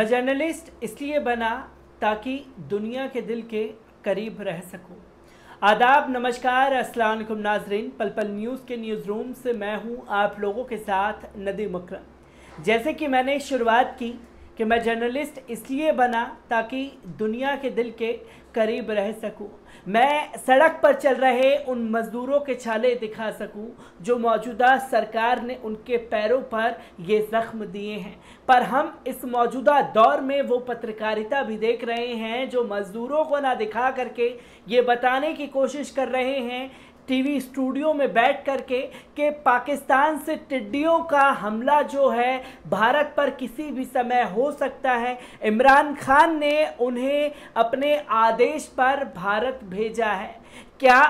मैं जर्नलिस्ट इसलिए बना ताकि दुनिया के दिल के करीब रह सकूं आदाब नमस्कार असलकुम नाजरीन पल पल न्यूज़ के न्यूज़ रूम से मैं हूं आप लोगों के साथ नदी मकरम जैसे कि मैंने शुरुआत की कि मैं जर्नलिस्ट इसलिए बना ताकि दुनिया के दिल के करीब रह सकूं मैं सड़क पर चल रहे उन मज़दूरों के छाले दिखा सकूं जो मौजूदा सरकार ने उनके पैरों पर ये ज़ख्म दिए हैं पर हम इस मौजूदा दौर में वो पत्रकारिता भी देख रहे हैं जो मज़दूरों को ना दिखा करके ये बताने की कोशिश कर रहे हैं टीवी स्टूडियो में बैठ करके कि पाकिस्तान से टिड्डियों का हमला जो है भारत पर किसी भी समय हो सकता है इमरान खान ने उन्हें अपने आदेश पर भारत भेजा है क्या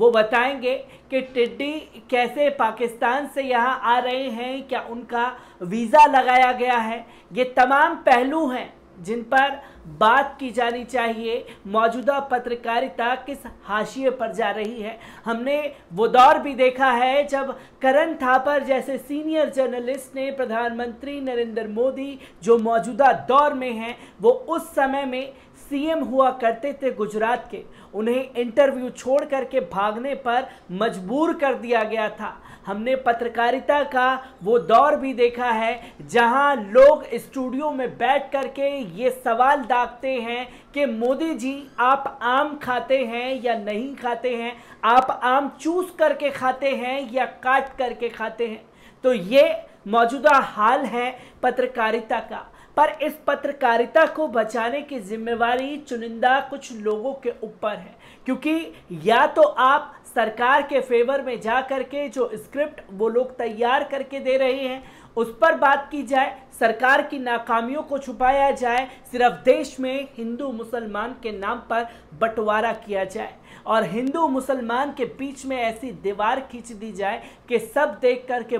वो बताएंगे कि टिड्डी कैसे पाकिस्तान से यहाँ आ रहे हैं क्या उनका वीज़ा लगाया गया है ये तमाम पहलू हैं जिन पर बात की जानी चाहिए मौजूदा पत्रकारिता किस हाशिए पर जा रही है हमने वो दौर भी देखा है जब करण थापर जैसे सीनियर जर्नलिस्ट ने प्रधानमंत्री नरेंद्र मोदी जो मौजूदा दौर में हैं वो उस समय में सीएम हुआ करते थे गुजरात के उन्हें इंटरव्यू छोड़ करके भागने पर मजबूर कर दिया गया था हमने पत्रकारिता का वो दौर भी देखा है जहां लोग स्टूडियो में बैठ करके ये सवाल दागते हैं कि मोदी जी आप आम खाते हैं या नहीं खाते हैं आप आम चूस करके खाते हैं या काट करके खाते हैं तो ये मौजूदा हाल है पत्रकारिता का पर इस पत्रकारिता को बचाने की जिम्मेवारी चुनिंदा कुछ लोगों के ऊपर है क्योंकि या तो आप सरकार के फेवर में जा करके जो स्क्रिप्ट वो लोग तैयार करके दे रहे हैं उस पर बात की जाए सरकार की नाकामियों को छुपाया जाए सिर्फ देश में हिंदू मुसलमान के नाम पर बंटवारा किया जाए और हिंदू मुसलमान के बीच में ऐसी दीवार खींच दी जाए कि सब देख कर के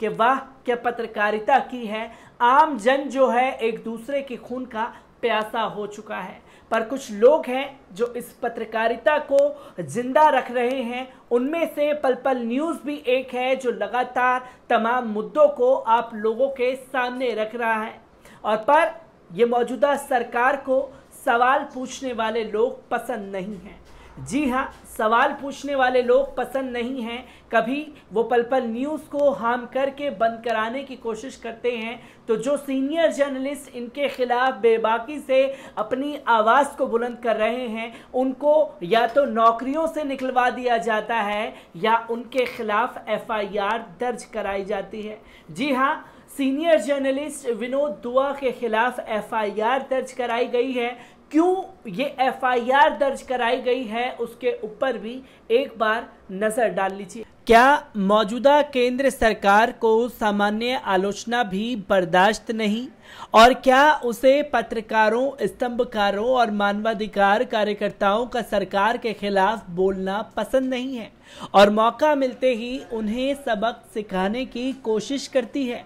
कि वाह क्या पत्रकारिता की है आम जन जो है एक दूसरे के खून का प्यासा हो चुका है पर कुछ लोग हैं जो इस पत्रकारिता को जिंदा रख रहे हैं उनमें से पल पल न्यूज़ भी एक है जो लगातार तमाम मुद्दों को आप लोगों के सामने रख रहा है और पर यह मौजूदा सरकार को सवाल पूछने वाले लोग पसंद नहीं हैं जी हाँ सवाल पूछने वाले लोग पसंद नहीं हैं कभी वो पल पल न्यूज़ को हार्म करके बंद कराने की कोशिश करते हैं तो जो सीनियर जर्नलिस्ट इनके ख़िलाफ़ बेबाकी से अपनी आवाज़ को बुलंद कर रहे हैं उनको या तो नौकरियों से निकलवा दिया जाता है या उनके ख़िलाफ़ एफआईआर दर्ज कराई जाती है जी हाँ सीनियर जर्नलिस्ट विनोद दुआ के खिलाफ एफआईआर दर्ज कराई गई है क्यों ये एफआईआर दर्ज कराई गई है उसके ऊपर भी एक बार नज़र डाल लीजिए क्या मौजूदा केंद्र सरकार को सामान्य आलोचना भी बर्दाश्त नहीं और क्या उसे पत्रकारों स्तंभकारों और मानवाधिकार कार्यकर्ताओं का सरकार के खिलाफ बोलना पसंद नहीं है और मौका मिलते ही उन्हें सबक सिखाने की कोशिश करती है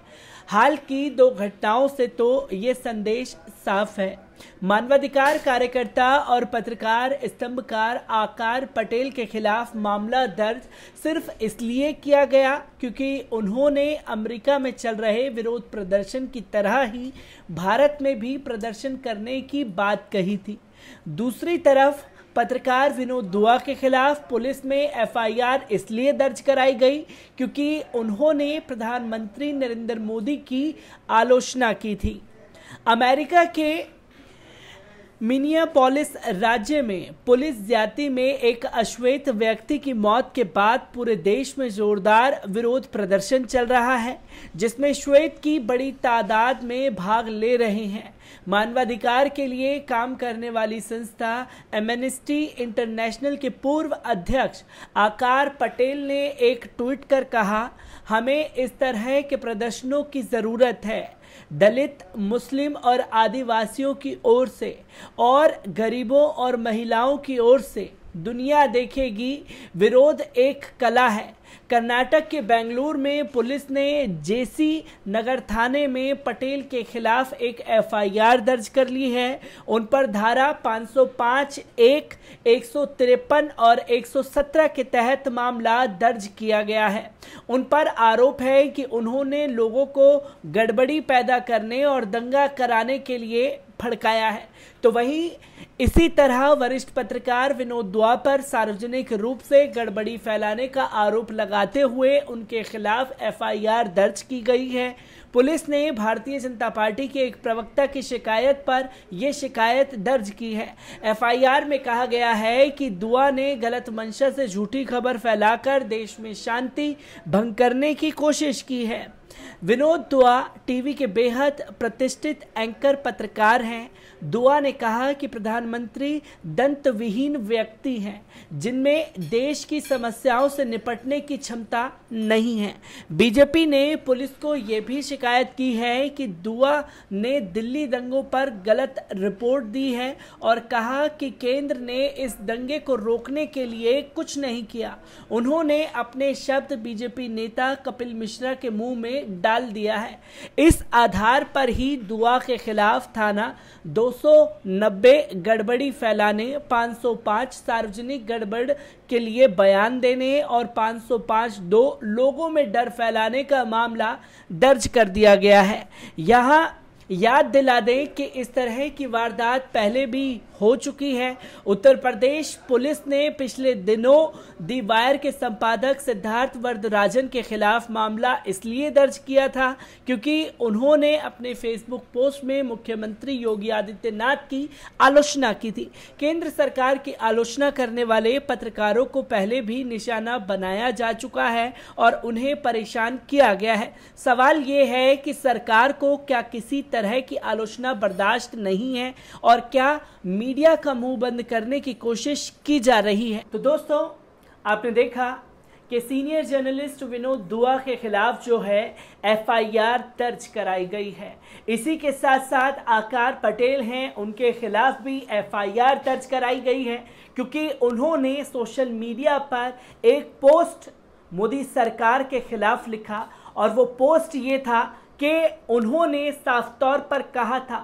हाल की दो घटनाओं से तो ये संदेश साफ है मानवाधिकार कार्यकर्ता और पत्रकार स्तंभकार आकार पटेल के खिलाफ मामला दर्ज सिर्फ इसलिए किया गया क्योंकि उन्होंने अमेरिका में चल रहे विरोध प्रदर्शन की तरह ही भारत में भी प्रदर्शन करने की बात कही थी दूसरी तरफ पत्रकार विनोद दुआ के खिलाफ पुलिस में एफआईआर इसलिए दर्ज कराई गई क्योंकि उन्होंने प्रधानमंत्री नरेंद्र मोदी की आलोचना की थी अमेरिका के मिनियापोलिस राज्य में पुलिस ज्यादती में एक अश्वेत व्यक्ति की मौत के बाद पूरे देश में जोरदार विरोध प्रदर्शन चल रहा है जिसमें श्वेत की बड़ी तादाद में भाग ले रहे हैं मानवाधिकार के लिए काम करने वाली संस्था एमनेस्टी इंटरनेशनल के पूर्व अध्यक्ष आकार पटेल ने एक ट्वीट कर कहा हमें इस तरह के प्रदर्शनों की ज़रूरत है दलित मुस्लिम और आदिवासियों की ओर से और गरीबों और महिलाओं की ओर से दुनिया देखेगी विरोध एक कला है कर्नाटक के बेंगलुरु में पुलिस ने जेसी नगर थाने में पटेल के खिलाफ एक एफआईआर दर्ज कर ली है उन पर धारा 505 एक एक और 117 के तहत मामला दर्ज किया गया है उन पर आरोप है कि उन्होंने लोगों को गड़बड़ी पैदा करने और दंगा कराने के लिए फड़काया है तो वहीं इसी तरह वरिष्ठ पत्रकार विनोद द्वा पर सार्वजनिक रूप से गड़बड़ी फैलाने का आरोप लगाते हुए उनके खिलाफ एफआईआर दर्ज की गई है पुलिस ने भारतीय जनता पार्टी के एक प्रवक्ता की शिकायत पर यह शिकायत दर्ज की है एफआईआर में कहा गया है कि दुआ ने गलत मंशा से झूठी खबर फैलाकर देश में शांति भंग करने की कोशिश की है विनोद दुआ टीवी के बेहद प्रतिष्ठित एंकर पत्रकार हैं दुआ ने कहा कि प्रधानमंत्री दंतविहीन व्यक्ति हैं जिनमें देश की समस्याओं से निपटने की क्षमता नहीं है बीजेपी ने पुलिस को यह भी शिकायत की है कि दुआ ने दिल्ली दंगों पर गलत रिपोर्ट दी है और कहा कि केंद्र ने इस दंगे को रोकने के लिए कुछ नहीं किया उन्होंने अपने शब्द बीजेपी नेता कपिल मिश्रा के मुंह में डाल दिया है इस आधार पर ही दुआ के खिलाफ थाना दो गड़बड़ी फैलाने 505 सार्वजनिक गड़बड़ के लिए बयान देने और 505 दो लोगों में डर फैलाने का मामला दर्ज कर दिया गया है यहाँ याद दिला दें कि इस तरह की वारदात पहले भी हो चुकी है उत्तर प्रदेश पुलिस ने पिछले दिनों दी वायर के संपादक सिद्धार्थ वर्दराजन के खिलाफ मामला इसलिए दर्ज किया था क्योंकि उन्होंने अपने फेसबुक पोस्ट में मुख्यमंत्री योगी आदित्यनाथ की आलोचना की थी केंद्र सरकार की आलोचना करने वाले पत्रकारों को पहले भी निशाना बनाया जा चुका है और उन्हें परेशान किया गया है सवाल ये है कि सरकार को क्या किसी तरह तरह की आलोचना बर्दाश्त नहीं है और क्या मीडिया का मुंह बंद करने की कोशिश की जा रही है तो दोस्तों आपने देखा कि सीनियर जर्नलिस्ट विनोद दुआ के खिलाफ जो है एफआईआर दर्ज कराई गई है इसी के साथ साथ आकार पटेल हैं उनके खिलाफ भी एफआईआर दर्ज कराई गई है क्योंकि उन्होंने सोशल मीडिया पर एक पोस्ट मोदी सरकार के खिलाफ लिखा और वो पोस्ट ये था कि उन्होंने साफ तौर पर कहा था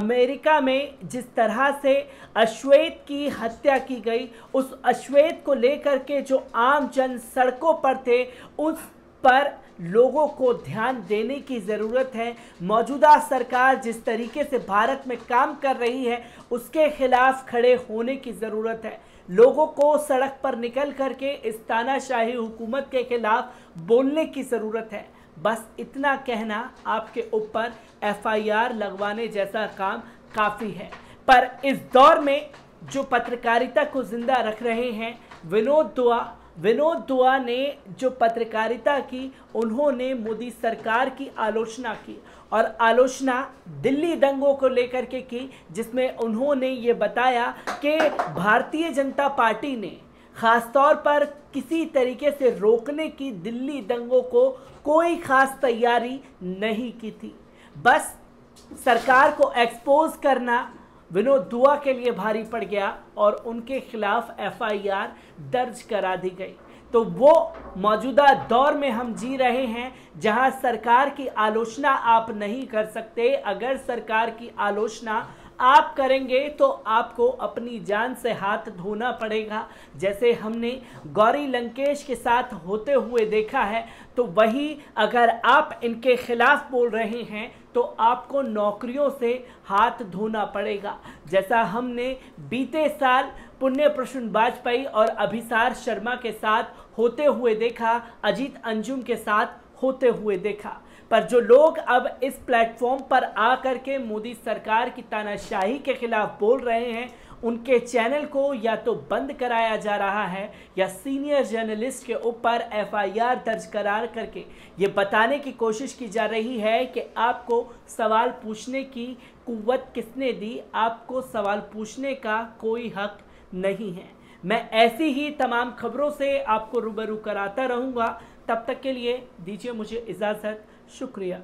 अमेरिका में जिस तरह से अश्वेत की हत्या की गई उस अश्वेत को लेकर के जो आम जन सड़कों पर थे उस पर लोगों को ध्यान देने की ज़रूरत है मौजूदा सरकार जिस तरीके से भारत में काम कर रही है उसके खिलाफ खड़े होने की ज़रूरत है लोगों को सड़क पर निकल करके इस तानाशाही हुकूमत के खिलाफ बोलने की ज़रूरत है बस इतना कहना आपके ऊपर एफआईआर लगवाने जैसा काम काफ़ी है पर इस दौर में जो पत्रकारिता को ज़िंदा रख रहे हैं विनोद दुआ विनोद दुआ ने जो पत्रकारिता की उन्होंने मोदी सरकार की आलोचना की और आलोचना दिल्ली दंगों को लेकर के की जिसमें उन्होंने ये बताया कि भारतीय जनता पार्टी ने ख़ासतौर पर किसी तरीके से रोकने की दिल्ली दंगों को कोई ख़ास तैयारी नहीं की थी बस सरकार को एक्सपोज करना विनोद दुआ के लिए भारी पड़ गया और उनके खिलाफ एफआईआर दर्ज करा दी गई तो वो मौजूदा दौर में हम जी रहे हैं जहां सरकार की आलोचना आप नहीं कर सकते अगर सरकार की आलोचना आप करेंगे तो आपको अपनी जान से हाथ धोना पड़ेगा जैसे हमने गौरी लंकेश के साथ होते हुए देखा है तो वही अगर आप इनके खिलाफ बोल रहे हैं तो आपको नौकरियों से हाथ धोना पड़ेगा जैसा हमने बीते साल पुण्य प्रसून वाजपेयी और अभिसार शर्मा के साथ होते हुए देखा अजीत अंजुम के साथ होते हुए देखा पर जो लोग अब इस प्लेटफॉर्म पर आकर के मोदी सरकार की तानाशाही के खिलाफ बोल रहे हैं उनके चैनल को या तो बंद कराया जा रहा है या सीनियर जर्नलिस्ट के ऊपर एफआईआर दर्ज करार करके ये बताने की कोशिश की जा रही है कि आपको सवाल पूछने की कुवत किसने दी आपको सवाल पूछने का कोई हक नहीं है मैं ऐसी ही तमाम खबरों से आपको रूबरू कराता रहूँगा तब तक के लिए दीजिए मुझे इजाज़त शुक्रिया